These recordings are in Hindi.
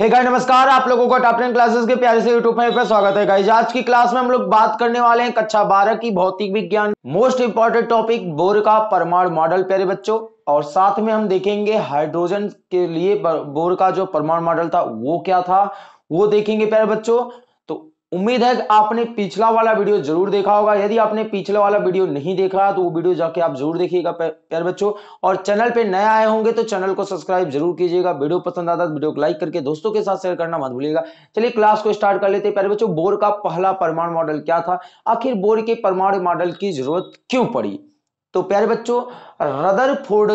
हे गाइस नमस्कार आप लोगों का टॉप टेन क्लासेस के प्यारे से यूट्यूब पर स्वागत है गाइस आज की क्लास में हम लोग बात करने वाले हैं कक्षा बारह की भौतिक विज्ञान मोस्ट इंपॉर्टेंट टॉपिक बोर का परमाणु मॉडल प्यारे बच्चों और साथ में हम देखेंगे हाइड्रोजन के लिए बोर का जो परमाणु मॉडल था वो क्या था वो देखेंगे प्यारे बच्चों उम्मीद है कि आपने पिछला वाला वीडियो जरूर देखा होगा यदि आपने पिछला वाला वीडियो नहीं देखा तो वो वीडियो जाके आप जरूर देखिएगा प्यार बच्चों और चैनल पे नए आए होंगे तो चैनल को सब्सक्राइब जरूर कीजिएगा वीडियो पसंद आता है तो वीडियो को लाइक करके दोस्तों के साथ शेयर करना मत भूलिएगा चलिए क्लास को स्टार्ट कर लेते प्यारे बच्चों बोर का पहला परमाणु मॉडल क्या था आखिर बोर के परमाणु मॉडल की जरूरत क्यों पड़ी तो प्यारे बच्चों रदरफोर्ड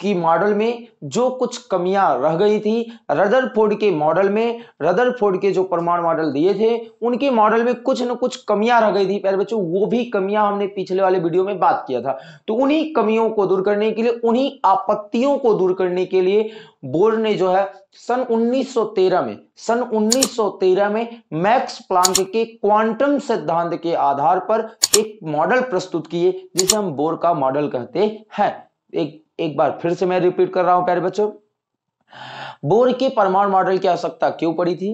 की मॉडल में जो कुछ कमियां रह गई थी रदरफोर्ड के मॉडल में रदरफोर्ड के जो प्रमाण मॉडल दिए थे उनके मॉडल में कुछ न कुछ कमियां रह गई थी प्यारे बच्चों वो भी कमियां हमने पिछले वाले वीडियो में बात किया था तो उन्हीं कमियों को दूर करने के लिए उन्हीं आपत्तियों को दूर करने के लिए बोर्ड ने जो है सन 1913 में सन 1913 में मैक्स प्लांक के क्वांटम सिद्धांत के आधार पर एक मॉडल प्रस्तुत किए जिसे हम बोर का मॉडल कहते हैं एक एक बार फिर से मैं रिपीट कर रहा हूं प्यारे बच्चों बोर के परमाणु मॉडल की आवश्यकता क्यों पड़ी थी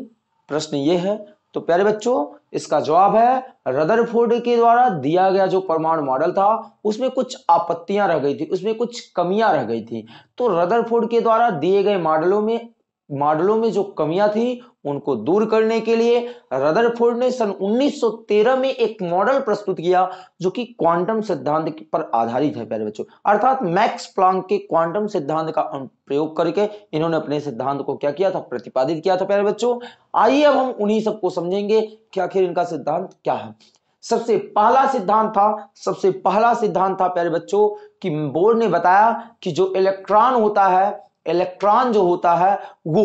प्रश्न ये है तो प्यारे बच्चों इसका जवाब है रदरफोर्ड के द्वारा दिया गया जो परमाणु मॉडल था उसमें कुछ आपत्तियां रह गई थी उसमें कुछ कमियां रह गई थी तो रदरफोर्ड के द्वारा दिए गए मॉडलों में मॉडलों में जो कमियां थी उनको दूर करने के लिए रदरफोर्ड ने सन 1913 में एक मॉडल प्रस्तुत किया जो कि क्वांटम सिद्धांत पर आधारित है प्यारे बच्चों अर्थात मैक्स प्लांक के क्वांटम सिद्धांत का अं- प्रयोग करके इन्होंने अपने सिद्धांत को क्या किया था प्रतिपादित किया था प्यारे बच्चों आइए अब हम उन्हीं सबको समझेंगे कि आखिर इनका सिद्धांत क्या है सबसे पहला सिद्धांत था सबसे पहला सिद्धांत था प्यारे बच्चों की बोर्ड ने बताया कि जो इलेक्ट्रॉन होता है इलेक्ट्रॉन जो होता है वो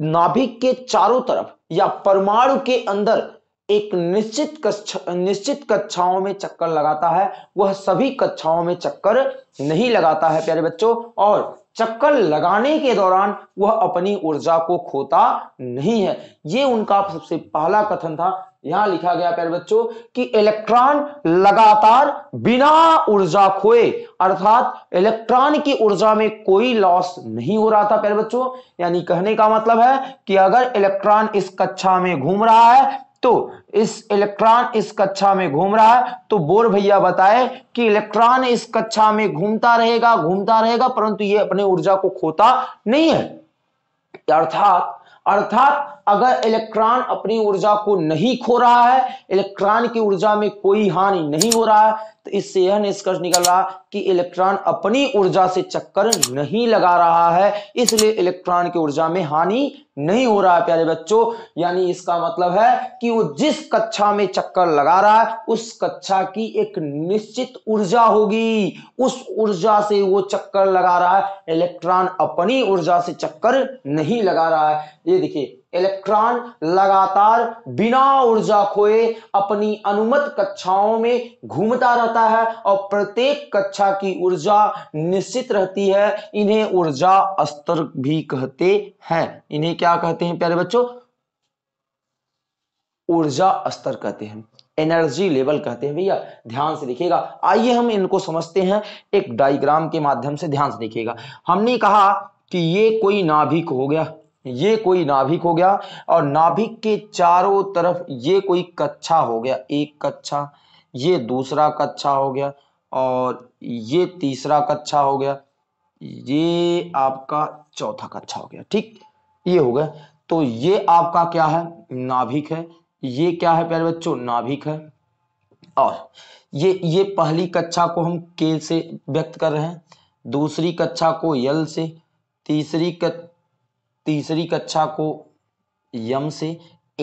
नाभिक के चारों तरफ या परमाणु के अंदर एक निश्चित कक्षा निश्चित कक्षाओं में चक्कर लगाता है वह सभी कक्षाओं में चक्कर नहीं लगाता है प्यारे बच्चों और चक्कर लगाने के दौरान वह अपनी ऊर्जा को खोता नहीं है ये उनका सबसे पहला कथन था यहां लिखा गया प्यारे बच्चों कि इलेक्ट्रॉन लगातार बिना ऊर्जा खोए अर्थात इलेक्ट्रॉन की ऊर्जा में कोई लॉस नहीं हो रहा था प्यारे बच्चों यानी कहने का मतलब है कि अगर इलेक्ट्रॉन इस कक्षा में घूम रहा है तो इस इलेक्ट्रॉन इस कक्षा में घूम रहा है तो बोर भैया बताए कि इलेक्ट्रॉन इस कक्षा में घूमता रहेगा घूमता रहेगा परंतु ये अपने ऊर्जा को खोता नहीं है अर्थात अर्थात अगर इलेक्ट्रॉन अपनी ऊर्जा को नहीं खो रहा है इलेक्ट्रॉन की ऊर्जा में कोई हानि नहीं हो रहा है तो इससे यह निष्कर्ष निकल रहा कि इलेक्ट्रॉन अपनी ऊर्जा से चक्कर नहीं लगा रहा है इसलिए इलेक्ट्रॉन की ऊर्जा में हानि नहीं हो रहा है प्यारे बच्चों यानी इसका मतलब है कि वो जिस कक्षा में चक्कर लगा रहा है उस कक्षा की एक निश्चित ऊर्जा होगी उस ऊर्जा से वो चक्कर लगा रहा है इलेक्ट्रॉन अपनी ऊर्जा से चक्कर नहीं लगा रहा है ये देखिए इलेक्ट्रॉन लगातार बिना ऊर्जा खोए अपनी अनुमत कक्षाओं में घूमता रहता है और प्रत्येक कक्षा की ऊर्जा निश्चित रहती है इन्हें ऊर्जा स्तर भी कहते हैं इन्हें क्या कहते हैं प्यारे बच्चों ऊर्जा स्तर कहते हैं एनर्जी लेवल कहते हैं भैया ध्यान से देखिएगा आइए हम इनको समझते हैं एक डायग्राम के माध्यम से ध्यान से देखिएगा हमने कहा कि ये कोई नाभिक हो गया ये कोई नाभिक हो गया और नाभिक के चारों तरफ ये कोई कच्छा हो गया एक कच्छा ये दूसरा कच्छा हो गया और ये तीसरा कच्छा हो गया ये आपका चौथा कच्छा हो गया ठीक ये हो गया तो ये आपका क्या है नाभिक है ये क्या है प्यारे बच्चों नाभिक है और ये ये पहली कक्षा को हम के से व्यक्त कर रहे हैं दूसरी कक्षा को यल से तीसरी कक्षा तीसरी कक्षा को यम से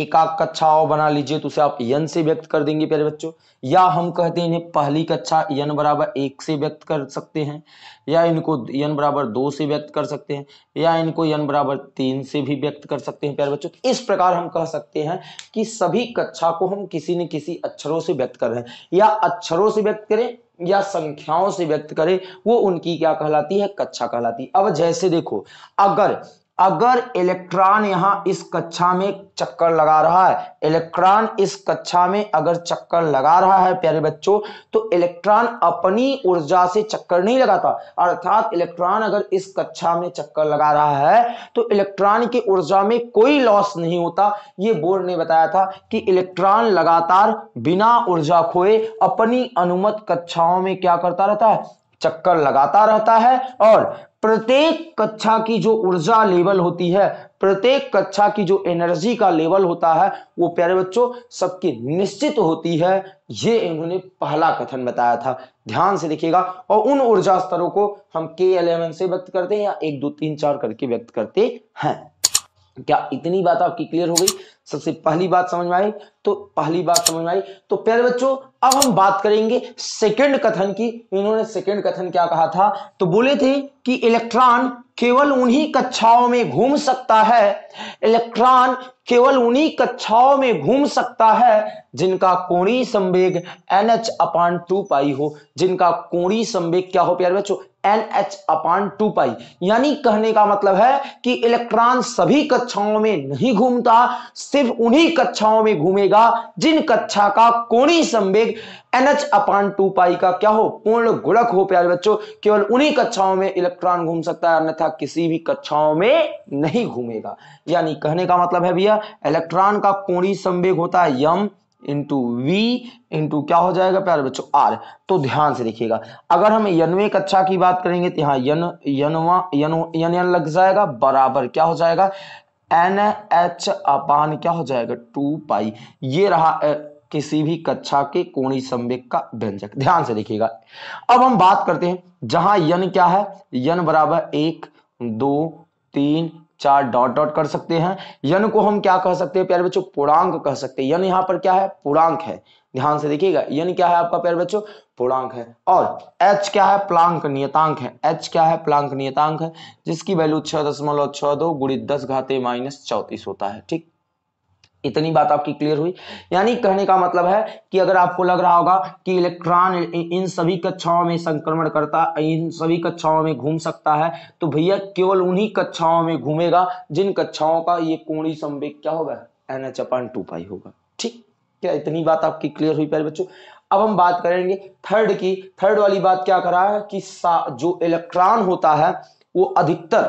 एकाक कक्षा और बना लीजिए तो उसे आप यन से व्यक्त कर देंगे प्यारे बच्चों या हम कहते हैं इन्हें पहली कक्षा यन बराबर एक से व्यक्त कर सकते हैं या इनको यन बराबर दो से व्यक्त कर सकते हैं या इनको यन बराबर तीन से भी व्यक्त कर सकते हैं प्यारे बच्चों तो इस प्रकार हम कह सकते हैं कि सभी कक्षा को हम किसी न किसी अक्षरों से व्यक्त कर रहे हैं या अक्षरों से व्यक्त करें या संख्याओं से व्यक्त करें वो उनकी क्या कहलाती है कक्षा कहलाती है अब जैसे देखो अगर अगर इलेक्ट्रॉन यहाँ इस कक्षा में चक्कर लगा रहा है इलेक्ट्रॉन इस कक्षा में अगर चक्कर लगा रहा है प्यारे बच्चों तो इलेक्ट्रॉन अपनी ऊर्जा से चक्कर नहीं लगाता अर्थात इलेक्ट्रॉन अगर इस कक्षा में चक्कर लगा रहा है तो इलेक्ट्रॉन की ऊर्जा में कोई लॉस नहीं होता ये बोर्ड ने बताया था कि इलेक्ट्रॉन लगातार बिना ऊर्जा खोए अपनी अनुमत कक्षाओं में क्या करता रहता है चक्कर लगाता रहता है और प्रत्येक कक्षा की जो ऊर्जा लेवल होती है प्रत्येक कक्षा की जो एनर्जी का लेवल होता है वो प्यारे बच्चों सबकी निश्चित होती है ये इन्होंने पहला कथन बताया था ध्यान से देखिएगा और उन ऊर्जा स्तरों को हम के एलेवन से व्यक्त करते हैं या एक दो तीन चार करके व्यक्त करते हैं क्या इतनी बात आपकी क्लियर हो गई सबसे पहली बात समझ में आई तो पहली बात समझ में आई तो प्यारे बच्चों अब हम बात करेंगे सेकंड कथन की इन्होंने सेकंड कथन क्या कहा था तो बोले थे कि इलेक्ट्रॉन केवल उन्हीं कक्षाओं में घूम सकता है इलेक्ट्रॉन केवल उन्हीं कक्षाओं में घूम सकता है जिनका कोणीय संवेग N H upon two pi हो जिनका कोणीय संवेग क्या हो प्यारे बच्चों N H upon two pi यानी कहने का मतलब है कि इलेक्ट्रॉन सभी कक्षाओं में नहीं घूमता सिर्फ उन्हीं कक्षाओं में घूमेगा जिन कक्षा का कोणी संवेग N H upon two pi का क्या हो पूर्ण गुणक हो प्यारे बच्चों केवल उन्हीं कक्षाओं में इलेक्ट्रॉन घूम सकता है अन्यथा किसी भी कक्षाओं में नहीं घूमेगा यानी कहने का मतलब है भैया इलेक्ट्रॉन का कोणी संवेग होता है यम इंटू वी इंटू क्या हो जाएगा प्यारे बच्चों आर तो ध्यान से देखिएगा अगर हम यनवे कक्षा की बात करेंगे तो यहाँ यन यन लग जाएगा बराबर क्या हो जाएगा एन एच अपान क्या हो जाएगा टू पाई ये रहा ए, किसी भी कक्षा के कोणी संवेक का व्यंजक ध्यान से देखिएगा अब हम बात करते हैं जहां यन क्या है यन बराबर एक दो तीन चार डॉट डॉट कर सकते हैं यन को हम क्या कह सकते हैं प्यारे बच्चों पूर्णांक कह सकते हैं यन यहाँ पर क्या है पूर्णांक है ध्यान से देखिएगा यन क्या है आपका प्यारे बच्चों पूर्णांक है और एच क्या है प्लांक नियतांक है एच क्या है प्लांक नियतांक है जिसकी वैल्यू छह दशमलव छह दो गुणित दस घाते माइनस चौतीस होता है ठीक इतनी बात आपकी क्लियर हुई यानी कहने का मतलब है कि अगर आपको लग रहा होगा कि इलेक्ट्रॉन इन सभी कक्षाओं में संक्रमण करता इन सभी कक्षाओं में घूम सकता है तो भैया केवल उन्हीं कक्षाओं में घूमेगा जिन कक्षाओं का ये कोणी संवेग क्या होगा N H upon two pi होगा ठीक क्या इतनी बात आपकी क्लियर हुई प्यारे बच्चों अब हम बात करेंगे थर्ड की थर्ड वाली बात क्या कर रहा है कि जो इलेक्ट्रॉन होता है वो अधिकतर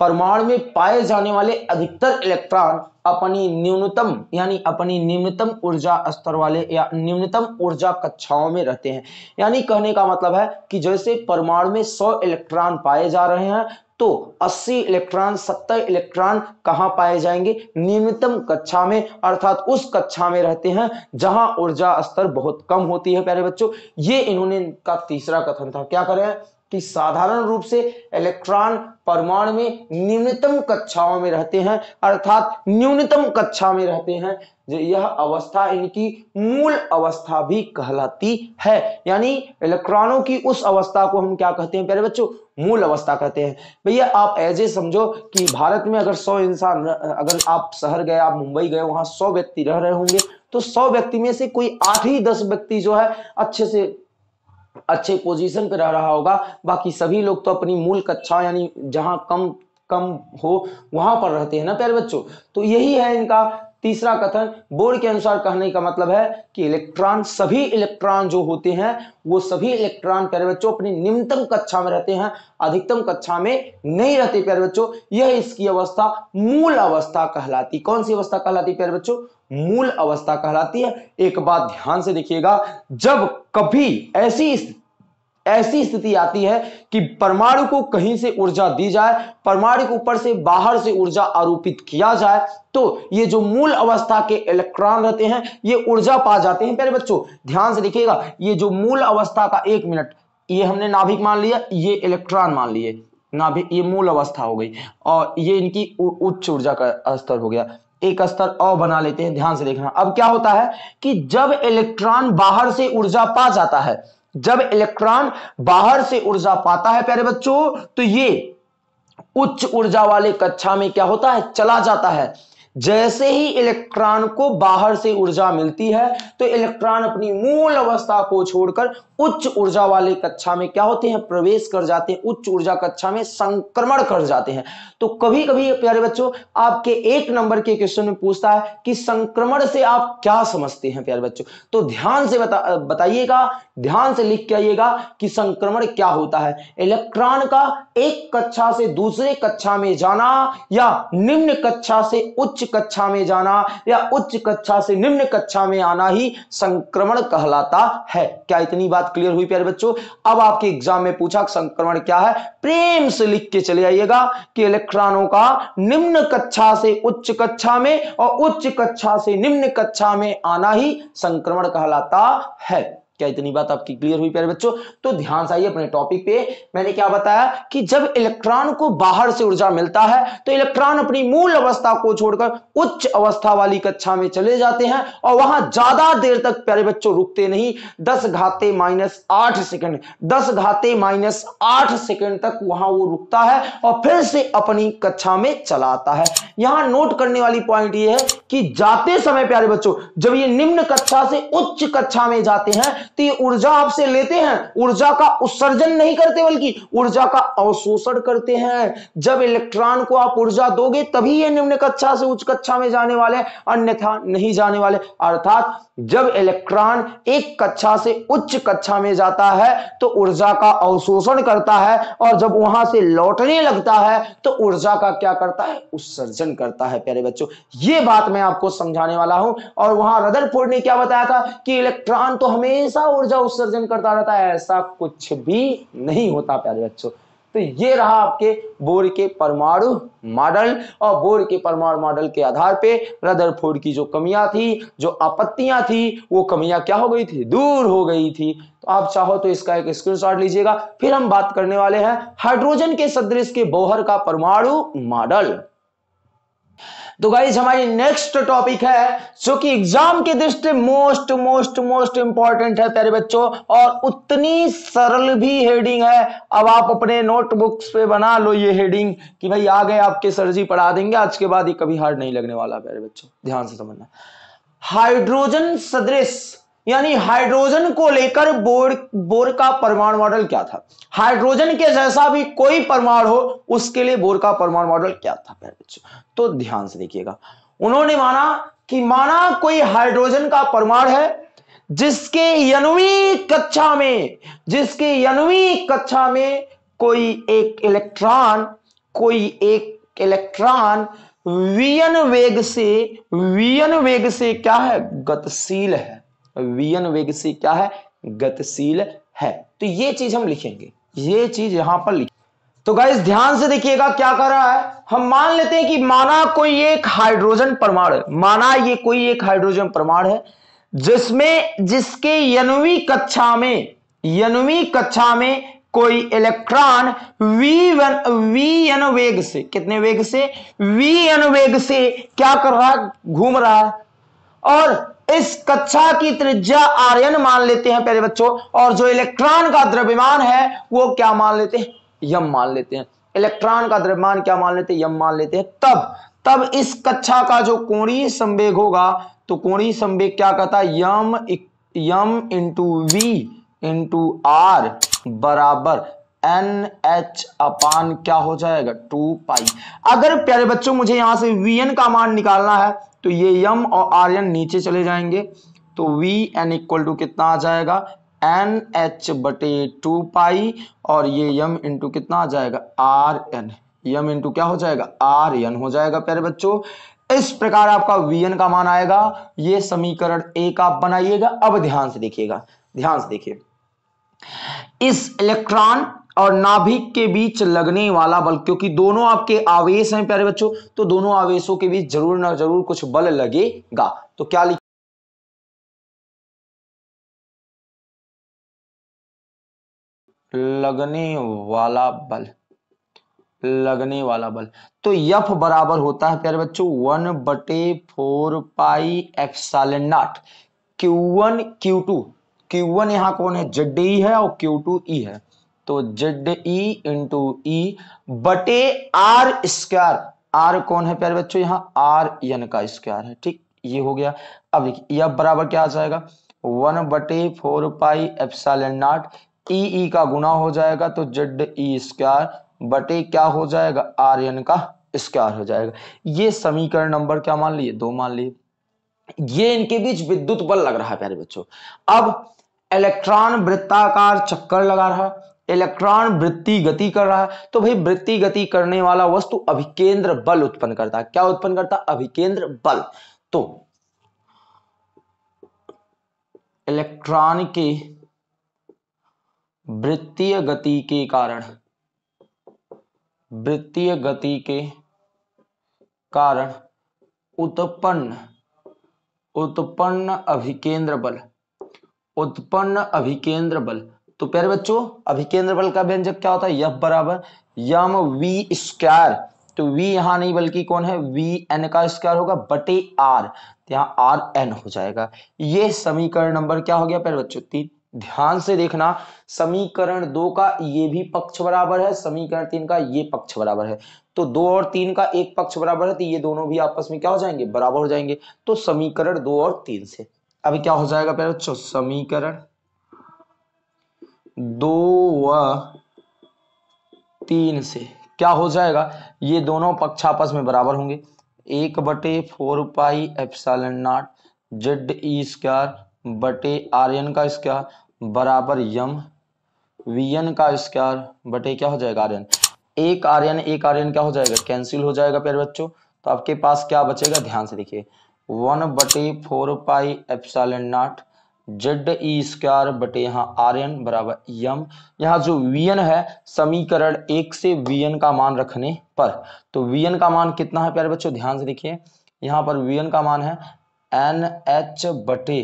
परमाणु में पाए जाने वाले अधिकतर इलेक्ट्रॉन अपनी न्यूनतम यानी अपनी न्यूनतम ऊर्जा स्तर वाले या न्यूनतम ऊर्जा कक्षाओं में रहते हैं यानी कहने का मतलब है कि जैसे परमाणु में 100 इलेक्ट्रॉन पाए जा रहे हैं तो 80 इलेक्ट्रॉन 70 इलेक्ट्रॉन कहाँ पाए जाएंगे न्यूनतम कक्षा में अर्थात उस कक्षा में रहते हैं जहां ऊर्जा स्तर बहुत कम होती है प्यारे बच्चों ये इन्होंने का तीसरा कथन था क्या करें कि साधारण रूप से इलेक्ट्रॉन परमाणु में न्यूनतम कक्षाओं में रहते हैं अर्थात न्यूनतम कक्षा में रहते हैं यह अवस्था इनकी मूल अवस्था भी कहलाती है यानी इलेक्ट्रॉनों की उस अवस्था को हम क्या कहते हैं प्यारे बच्चों मूल अवस्था कहते हैं भैया आप ऐसे समझो कि भारत में अगर 100 इंसान अगर आप शहर गए आप मुंबई गए वहां 100 व्यक्ति रह रहे होंगे तो 100 व्यक्ति में से कोई आठ ही दस व्यक्ति जो है अच्छे से अच्छे पोजीशन पर रह रहा होगा बाकी सभी लोग तो अपनी मूल कक्षा अच्छा, यानी जहां कम कम हो वहां पर रहते हैं ना प्यारे बच्चों तो यही है इनका तीसरा कथन बोर्ड के अनुसार कहने का मतलब है कि इलेक्ट्रॉन सभी इलेक्ट्रॉन जो होते हैं वो सभी इलेक्ट्रॉन प्यारे बच्चों अपनी निम्नतम कक्षा में रहते हैं अधिकतम कक्षा में नहीं रहते प्यारे बच्चों यह इसकी अवस्था मूल अवस्था कहलाती कौन सी अवस्था कहलाती प्यारे बच्चों मूल अवस्था कहलाती है एक बात ध्यान से देखिएगा जब कभी ऐसी ऐसी स्थिति आती है कि परमाणु को कहीं से ऊर्जा दी जाए परमाणु के ऊपर से बाहर से ऊर्जा आरोपित किया जाए तो ये जो मूल अवस्था के इलेक्ट्रॉन रहते हैं ये ऊर्जा पा जाते हैं प्यारे बच्चों ध्यान से देखिएगा ये जो मूल अवस्था का एक मिनट ये हमने नाभिक मान लिया ये इलेक्ट्रॉन मान लिए नाभिक ये मूल अवस्था हो गई और ये इनकी उच्च ऊर्जा का स्तर हो गया एक स्तर अ बना लेते हैं ध्यान से देखना अब क्या होता है कि जब इलेक्ट्रॉन बाहर से ऊर्जा पा जाता है जब इलेक्ट्रॉन बाहर से ऊर्जा पाता है प्यारे बच्चों तो ये उच्च ऊर्जा वाले कक्षा में क्या होता है चला जाता है जैसे ही इलेक्ट्रॉन को बाहर से ऊर्जा मिलती है तो इलेक्ट्रॉन अपनी मूल अवस्था को छोड़कर उच्च ऊर्जा वाले कक्षा में क्या होते हैं प्रवेश कर जाते हैं उच्च ऊर्जा कक्षा में संक्रमण कर जाते हैं तो कभी कभी प्यारे बच्चों आपके एक नंबर के क्वेश्चन में पूछता है कि संक्रमण से आप क्या समझते हैं प्यारे बच्चों तो ध्यान से बता बताइएगा ध्यान से लिख के आइएगा कि संक्रमण क्या होता है इलेक्ट्रॉन का एक कक्षा से दूसरे कक्षा में जाना या निम्न कक्षा से उच्च कक्षा में जाना या उच्च कक्षा से निम्न कक्षा में आना ही संक्रमण कहलाता है क्या इतनी बात क्लियर हुई प्यारे बच्चों अब आपके एग्जाम में पूछा संक्रमण क्या है प्रेम से लिख के चले आइएगा कि इलेक्ट्रॉनों का निम्न कक्षा से उच्च कक्षा में और उच्च कक्षा से निम्न कक्षा में आना ही संक्रमण कहलाता है क्या इतनी बात आपकी क्लियर हुई प्यारे बच्चों तो ध्यान से आइए अपने टॉपिक पे मैंने क्या बताया कि जब इलेक्ट्रॉन को बाहर से ऊर्जा मिलता है तो इलेक्ट्रॉन अपनी मूल अवस्था को छोड़कर उच्च अवस्था वाली कक्षा में चले जाते हैं और वहां ज्यादा देर तक प्यारे बच्चों रुकते नहीं दस घाते माइनस आठ सेकेंड दस घाते माइनस आठ सेकेंड तक वहां वो रुकता है और फिर से अपनी कक्षा में चलाता है यहां नोट करने वाली पॉइंट ये है कि जाते समय प्यारे बच्चों जब ये निम्न कक्षा से उच्च कक्षा में जाते हैं तो ये ऊर्जा आपसे लेते हैं ऊर्जा का उत्सर्जन नहीं करते बल्कि ऊर्जा का अवशोषण करते हैं जब इलेक्ट्रॉन को आप ऊर्जा दोगे तभी ये निम्न कक्षा से उच्च कक्षा में जाने वाले अन्यथा नहीं जाने वाले अर्थात जब इलेक्ट्रॉन एक कक्षा से उच्च कक्षा में जाता है तो ऊर्जा का अवशोषण करता है और जब वहां से लौटने लगता है तो ऊर्जा का क्या करता है उत्सर्जन करता है प्यारे बच्चों ये बात मैं आपको समझाने वाला हूं और वहां रदरफोर्ड ने क्या बताया था कि इलेक्ट्रॉन तो हमेशा ऊर्जा उत्सर्जन करता रहता है ऐसा कुछ भी नहीं होता प्यारे बच्चों तो ये रहा आपके बोर के परमाणु मॉडल और बोर के परमाणु मॉडल के आधार पे रदरफोर्ड की जो कमियां थी जो आपत्तियां थी वो कमियां क्या हो गई थी दूर हो गई थी तो आप चाहो तो इसका एक स्क्रीनशॉट लीजिएगा फिर हम बात करने वाले हैं हाइड्रोजन के सदृश के बोहर का परमाणु मॉडल तो गाइज हमारी नेक्स्ट टॉपिक है जो कि एग्जाम की दृष्टि मोस्ट मोस्ट मोस्ट इंपॉर्टेंट है प्यारे बच्चों और उतनी सरल भी हेडिंग है अब आप अपने नोटबुक्स पे बना लो ये हेडिंग कि भाई आ गए आपके सर जी पढ़ा देंगे आज के बाद ये कभी हार्ड नहीं लगने वाला प्यारे बच्चों ध्यान से समझना हाइड्रोजन सदृश यानी हाइड्रोजन को लेकर बोर बोर का परमाणु मॉडल क्या था हाइड्रोजन के जैसा भी कोई परमाणु हो उसके लिए बोर का परमाणु मॉडल क्या था बच्चों तो ध्यान से देखिएगा उन्होंने माना कि माना कोई हाइड्रोजन का परमाणु है जिसके यनवी कक्षा में जिसके यनवी कक्षा में कोई एक इलेक्ट्रॉन कोई एक इलेक्ट्रॉन वियन वेग से वियन वेग से क्या है गतिशील है वियन वेग से क्या है गतिशील है तो ये चीज हम लिखेंगे ये चीज यहां पर लिख तो गाइज ध्यान से देखिएगा क्या कर रहा है हम मान लेते हैं कि माना कोई एक हाइड्रोजन परमाणु माना ये कोई एक हाइड्रोजन परमाणु है जिसमें जिसके यनवी कक्षा में यनवी कक्षा में कोई electron V one V N वेग से कितने वेग से वी एन वेग से क्या कर रहा है घूम रहा है और इस कक्षा की त्रिज्या आर्यन मान लेते हैं प्यारे बच्चों और जो इलेक्ट्रॉन का द्रव्यमान है वो क्या मान लेते हैं यम मान लेते हैं इलेक्ट्रॉन का द्रव्यमान क्या मान लेते हैं यम मान लेते हैं तब तब इस कक्षा का जो कोणीय संवेग होगा तो कोणीय संवेग क्या कहता है M M into V into R बराबर एन एच अपान क्या हो जाएगा टू पाई अगर प्यारे बच्चों मुझे यहां से वी एन का मान निकालना है तो ये यम और आर एन नीचे चले जाएंगे तो वी एन इक्वल टू कितना आ जाएगा एन एच बटे टू पाई और ये यम इंटू कितना आ जाएगा आर एन यम इंटू क्या हो जाएगा आर एन हो जाएगा प्यारे बच्चों इस प्रकार आपका वी एन का मान आएगा ये समीकरण एक आप बनाइएगा अब ध्यान से देखिएगा ध्यान से देखिए इस इलेक्ट्रॉन और नाभिक के बीच लगने वाला बल क्योंकि दोनों आपके आवेश हैं प्यारे बच्चों तो दोनों आवेशों के बीच जरूर ना जरूर कुछ बल लगेगा तो क्या लिख लगने वाला बल लगने वाला बल तो यफ बराबर होता है प्यारे बच्चों वन बटे four pi epsilon naught Q one Q two Q one यहां कौन है जड्डे है और क्यू टू ई है तो जेड ई इंटू ई बटे आर स्क्वायर आर कौन है प्यारे बच्चों यहां आर एन का स्क्वायर है ठीक ये हो गया अब देखिए यह बराबर क्या आ जाएगा वन बटे फोर पाई एप्सल नॉट ई ई का गुना हो जाएगा तो जेड ई स्क्वायर बटे क्या हो जाएगा आर एन का स्क्वायर हो जाएगा ये समीकरण नंबर क्या मान लिए दो मान लिए ये इनके बीच विद्युत बल लग रहा है प्यारे बच्चों अब इलेक्ट्रॉन वृत्ताकार चक्कर लगा रहा इलेक्ट्रॉन वृत्ति गति कर रहा है तो भाई वृत्ति गति करने वाला वस्तु अभिकेंद्र बल उत्पन्न करता है क्या उत्पन्न करता है अभिकेंद्र बल तो इलेक्ट्रॉन के वृत्तीय गति के कारण वृत्तीय गति के कारण उत्पन्न उत्पन्न अभिकेंद्र बल उत्पन्न अभिकेंद्र बल तो प्यारे बच्चों अभी केंद्र बल का व्यंजक क्या होता है यह बराबर यम वी स्क्वायर तो v यहां नहीं बल्कि कौन है वी एन का स्क्वायर होगा बटे आर तो यहाँ आर एन हो जाएगा ये समीकरण नंबर क्या हो गया प्यारे बच्चों तीन ध्यान से देखना समीकरण दो का ये भी पक्ष बराबर है समीकरण तीन का ये पक्ष बराबर है तो दो और तीन का एक पक्ष बराबर है तो ये दोनों भी आपस में क्या हो जाएंगे बराबर हो जाएंगे तो समीकरण दो और तीन से अभी क्या हो जाएगा प्यारे बच्चों समीकरण दो व तीन से क्या हो जाएगा ये दोनों पक्ष आपस में बराबर होंगे एक बटे four pi epsilon naught Z E square बटे आर एन का स्क्वायर बराबर यम वी एन का स्क्वायर बटे क्या हो जाएगा आर एन एक आर एन एक आर एन क्या हो जाएगा कैंसिल हो जाएगा प्यारे बच्चों तो आपके पास क्या बचेगा ध्यान से देखिए वन बटे फोर पाई साल नॉट जेड ई स्क्वायर बटे यहाँ आर एन बराबर यम यहाँ जो वी एन है समीकरण एक से वी एन का मान रखने पर तो वी एन का मान कितना है प्यारे बच्चों ध्यान से देखिए यहाँ पर वी एन का मान है एन एच बटे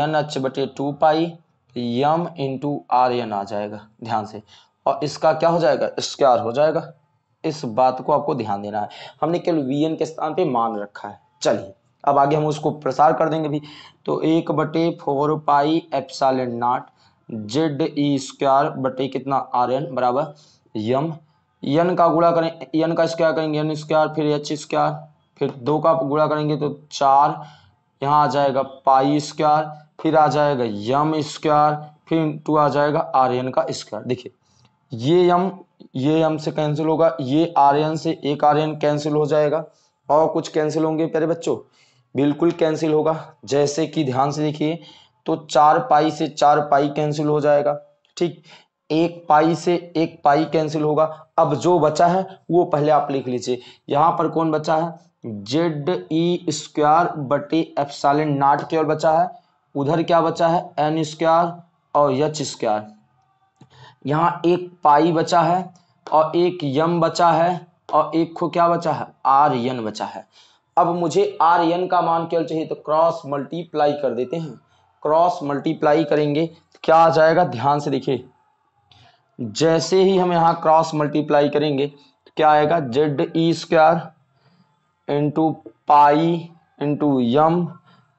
एन एच बटे two pi M into R N आ जाएगा ध्यान से और इसका क्या हो जाएगा स्क्वायर हो जाएगा इस बात को आपको ध्यान देना है हमने केवल वी एन के स्थान पर मान रखा है चलिए अब आगे हम उसको प्रसार कर देंगे भी तो एक बटे four pi epsilon naught Z E square बटे कितना आर एन बराबर यम यन का गुणा करें यन का स्क्वायर करेंगे यन स्क्वायर फिर एच स्क्वायर फिर दो का गुड़ा करेंगे तो चार यहाँ आ जाएगा पाई स्क्वायर फिर आ जाएगा यम स्क्वायर फिर टू आ जाएगा आर एन का स्क्वायर देखिए ये यम ये यम से कैंसिल होगा ये आर एन से एक आर एन कैंसिल हो जाएगा और कुछ कैंसिल होंगे प्यारे बच्चों बिल्कुल कैंसिल होगा जैसे कि ध्यान से देखिए तो चार पाई से चार पाई कैंसिल हो जाएगा ठीक एक पाई से एक पाई कैंसिल होगा अब जो बचा है वो पहले आप लिख लीजिए यहाँ पर कौन बचा है जेड ई स्क्वायर बटे एफसालिन नाट और बचा है उधर क्या बचा है एन स्क्वायर और यच स्क्वायर यहाँ एक पाई बचा है और एक यम बचा है और एक को क्या बचा है आर यन बचा है अब मुझे आर एन का मान क्या चाहिए तो क्रॉस मल्टीप्लाई कर देते हैं क्रॉस मल्टीप्लाई करेंगे तो क्या आ जाएगा ध्यान से देखिए जैसे ही हम यहाँ क्रॉस मल्टीप्लाई करेंगे तो क्या आएगा Z E square into pi into M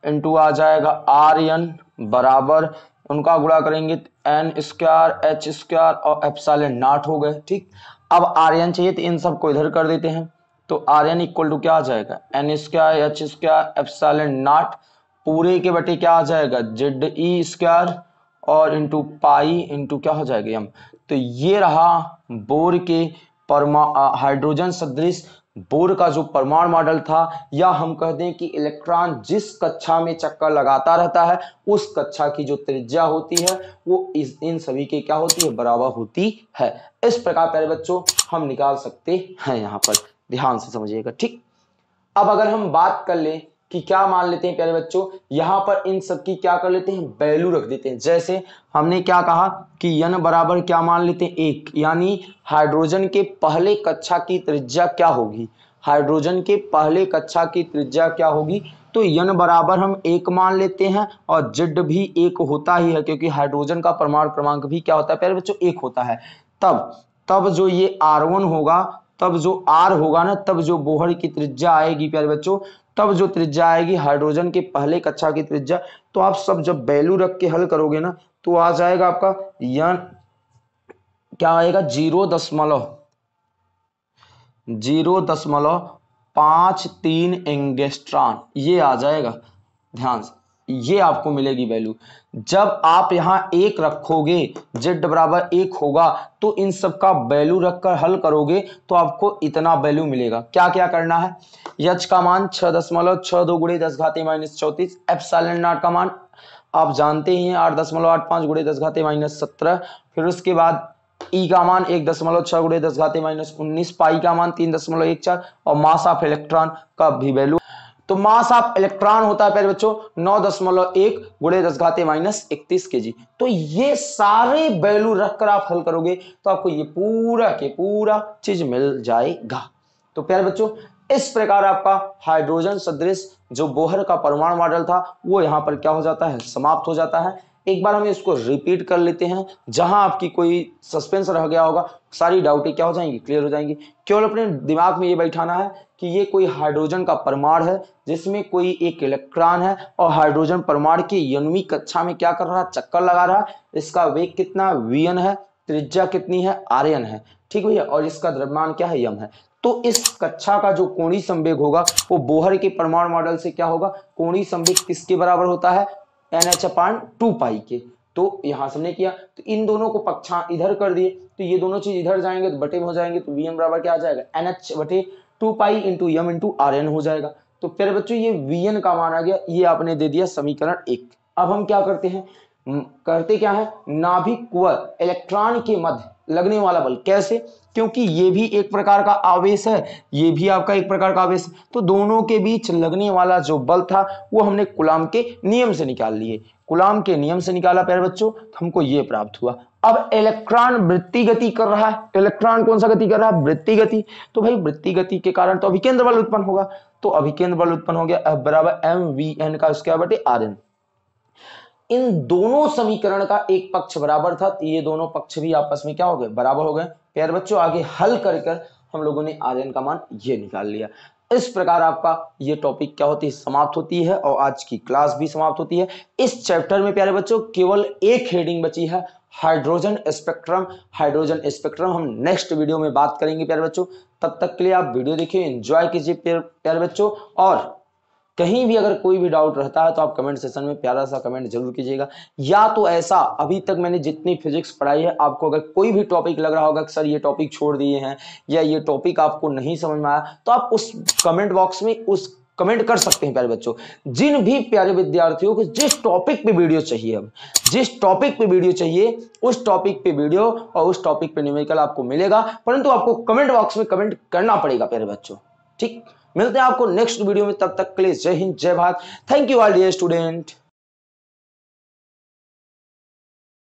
into आ जाएगा आर एन बराबर उनका गुणा करेंगे तो एन स्क्वायर एच स्क्वायर और एफ नाट हो गए ठीक अब आर एन चाहिए तो इन सबको इधर कर देते हैं तो आर एन इक्वल टू क्या आ जाएगा N square H square epsilon naught पूरे के बटे क्या आ जाएगा जेड ई स्क्वायर और इंटू पाई इंटू क्या हो जाएगा हम तो ये रहा बोर के परमा हाइड्रोजन सदृश बोर का जो परमाणु मॉडल था या हम कह दें कि इलेक्ट्रॉन जिस कक्षा में चक्कर लगाता रहता है उस कक्षा की जो त्रिज्या होती है वो इस इन सभी के क्या होती है बराबर होती है इस प्रकार प्यारे बच्चों हम निकाल सकते हैं यहाँ पर ध्यान से समझिएगा ठीक अब अगर हम बात कर लें कि क्या मान लेते हैं प्यारे बच्चों यहां पर इन सब की क्या कर लेते हैं वैल्यू रख देते हैं जैसे हमने क्या कहा कि यन बराबर क्या मान लेते हैं एक यानी हाइड्रोजन के पहले कक्षा की त्रिज्या क्या होगी हाइड्रोजन के पहले कक्षा की त्रिज्या क्या होगी तो यन बराबर हम एक मान लेते हैं और जिड भी एक होता ही है क्योंकि हाइड्रोजन का परमाणु क्रमांक भी क्या होता है प्यारे बच्चों एक होता है तब तब जो ये आर होगा तब जो आर होगा ना तब जो बोहर की त्रिज्या आएगी प्यारे बच्चों तब जो त्रिज्या आएगी हाइड्रोजन के पहले कक्षा की त्रिज्या तो आप सब जब वैल्यू रख के हल करोगे ना तो आ जाएगा आपका यन क्या आएगा जीरो दशमलव जीरो दशमलव पांच तीन एंगेस्ट्रॉन ये आ जाएगा ध्यान से ये आपको मिलेगी वैल्यू जब आप यहाँ एक रखोगे जेड बराबर एक होगा तो इन सब का वैल्यू रखकर हल करोगे तो आपको इतना वैल्यू मिलेगा क्या क्या करना है यच का मान छह दशमलव छह दो गुड़े दस घाते माइनस चौतीस एफ साइलेंट नाट का मान आप जानते ही हैं आठ दशमलव आठ पांच गुड़े दस घाते माइनस सत्रह फिर उसके बाद ई e का मान एक दशमलव छह गुड़े दस घाते माइनस उन्नीस पाई का मान तीन दशमलव एक चार और मास ऑफ इलेक्ट्रॉन का भी वैल्यू तो मास ऑफ इलेक्ट्रॉन होता है पहले बच्चों नौ दशमलव एक गुड़े दस घाते माइनस इकतीस के जी तो ये सारे वैल्यू रखकर आप हल करोगे तो आपको ये पूरा के पूरा चीज मिल जाएगा तो प्यारे बच्चों इस प्रकार आपका हाइड्रोजन सदृश जो बोहर का परमाणु मॉडल था वो यहां पर क्या हो जाता है समाप्त हो जाता है एक बार हम इसको रिपीट कर लेते हैं जहां आपकी कोई सस्पेंस रह गया होगा सारी डाउटें क्या हो जाएंगी क्लियर हो जाएंगी केवल अपने दिमाग में ये बैठाना है कि ये कोई हाइड्रोजन का परमाण है जिसमें कोई एक इलेक्ट्रॉन है और हाइड्रोजन परमाण की यनवी कक्षा में क्या कर रहा है चक्कर लगा रहा है इसका वेग कितना वीएन है त्रिज्या कितनी है आर्यन है ठीक भैया और इसका द्रव्यमान क्या है यम है तो इस कक्षा का जो कोणी संवेग होगा वो बोहर के परमाणु मॉडल से क्या होगा कोणी संवेग किसके बराबर होता है N H upon two pi के तो यहां से हमने किया तो इन दोनों को पक्षा इधर कर दिए तो ये दोनों चीज इधर जाएंगे तो बटे में हो जाएंगे तो वी एम बराबर क्या आ जाएगा एन एच बटे two pi into M into R N हो जाएगा तो फिर बच्चों ये वी एन का मान आ गया ये आपने दे दिया समीकरण एक अब हम क्या करते हैं करते क्या है नाभिक व इलेक्ट्रॉन के मध्य लगने वाला बल कैसे क्योंकि ये भी एक प्रकार का आवेश है ये भी आपका एक प्रकार का आवेश तो दोनों के बीच लगने वाला जो बल था वो हमने गुलाम के नियम से निकाल लिए गुलाम के नियम से निकाला प्यारे बच्चों तो हमको ये प्राप्त हुआ अब इलेक्ट्रॉन वृत्ति गति कर रहा है तो इलेक्ट्रॉन कौन सा गति कर रहा है वृत्ति गति तो भाई वृत्ति गति के कारण तो अभिकेंद्र बल उत्पन्न होगा तो अभिकेंद्र बल उत्पन्न हो गया बराबर एम वी एन का उसके बटे आर एन इन दोनों समीकरण का एक पक्ष बराबर था तो ये दोनों पक्ष भी आपस में क्या हो गए बराबर हो गए प्यार बच्चों आगे हल कर कर हम लोगों ने आर्यन का मान ये निकाल लिया इस प्रकार आपका ये टॉपिक क्या होती है समाप्त होती है और आज की क्लास भी समाप्त होती है इस चैप्टर में प्यारे बच्चों केवल एक हेडिंग बची है हाइड्रोजन स्पेक्ट्रम हाइड्रोजन स्पेक्ट्रम हम नेक्स्ट वीडियो में बात करेंगे प्यारे बच्चों तब तक के लिए आप वीडियो देखिए एंजॉय कीजिए प्यारे बच्चों और कहीं भी अगर कोई भी डाउट रहता है तो आप कमेंट सेशन में प्यारा सा कमेंट जरूर कीजिएगा या तो ऐसा अभी तक मैंने जितनी फिजिक्स पढ़ाई है आपको अगर कोई भी टॉपिक लग रहा होगा कि सर ये टॉपिक छोड़ दिए हैं या ये टॉपिक आपको नहीं समझ में आया तो आप उस कमेंट बॉक्स में उस कमेंट कर सकते हैं प्यारे बच्चों जिन भी प्यारे विद्यार्थियों को जिस टॉपिक पे वीडियो चाहिए अब जिस टॉपिक पे वीडियो चाहिए उस टॉपिक पे वीडियो और उस टॉपिक पे न्यूमेरिकल आपको मिलेगा परंतु आपको कमेंट बॉक्स में कमेंट करना पड़ेगा प्यारे बच्चों ठीक मिलते हैं आपको नेक्स्ट वीडियो में तब तक के लिए जय हिंद जय Bharat thank you all dear student